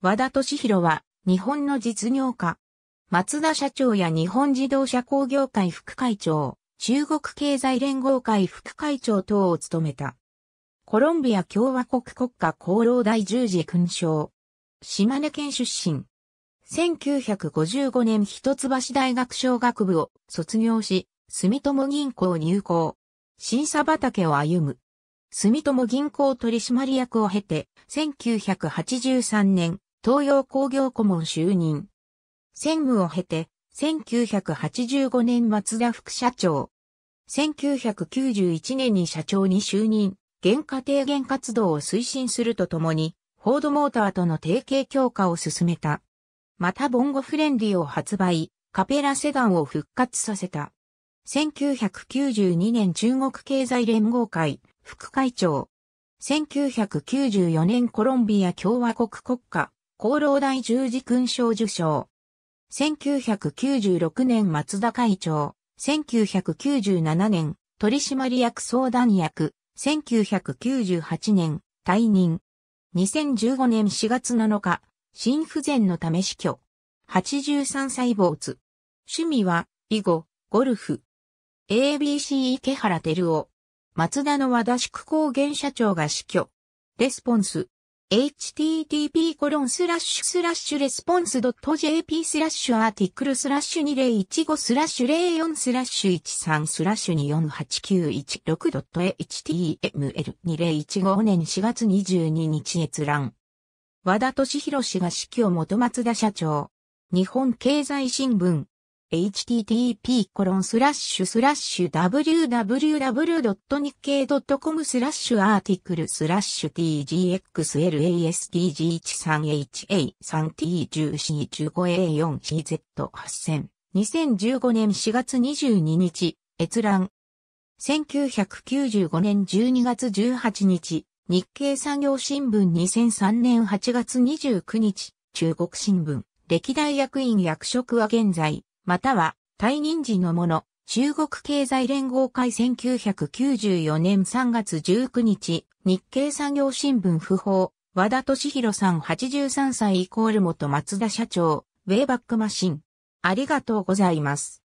和田敏弘は日本の実業家。松田社長や日本自動車工業会副会長、中国経済連合会副会長等を務めた。コロンビア共和国国家功労大十字勲章。島根県出身。1955年一橋大学商学部を卒業し、住友銀行入行。審査畑を歩む。住友銀行取締役を経て、1983年、東洋工業顧問就任。専務を経て、1985年松田副社長。1991年に社長に就任、原価低減活動を推進するとともに、フォードモーターとの提携強化を進めた。またボンゴフレンディを発売、カペラセダンを復活させた。1992年中国経済連合会副会長。1994年コロンビア共和国国家厚労大十字勲章受章。1996年松田会長、1997年取締役相談役、1998年退任。2015年4月7日、心不全のため死去。83歳没。趣味は、囲碁、ゴルフ。ABC 池原照夫。松田の和田宿高原社長が死去。レスポンス。http コロンスラッシュスラッシュレスポンスドット .jp スラッシュアーティクルスラッシュ2015スラッシュ04スラッシュ13スラッシュ 24891.html2015 年4月22日閲覧。和田敏弘氏が指揮を元松田社長。日本経済新聞。http://www.nikkei.com スラッシュアーティクルスラッシュ tgxlasdg13h3t14c15a4cz8000 2015年4月22日、閲覧。1995年12月18日、日経産業新聞2003年8月29日、中国新聞、歴代役員役職は現在。または退任時のもの、中国経済連合会1994年3月19日、日経産業新聞不法、和田敏弘さん83歳イコール元松田社長、ウェイバックマシン。ありがとうございます。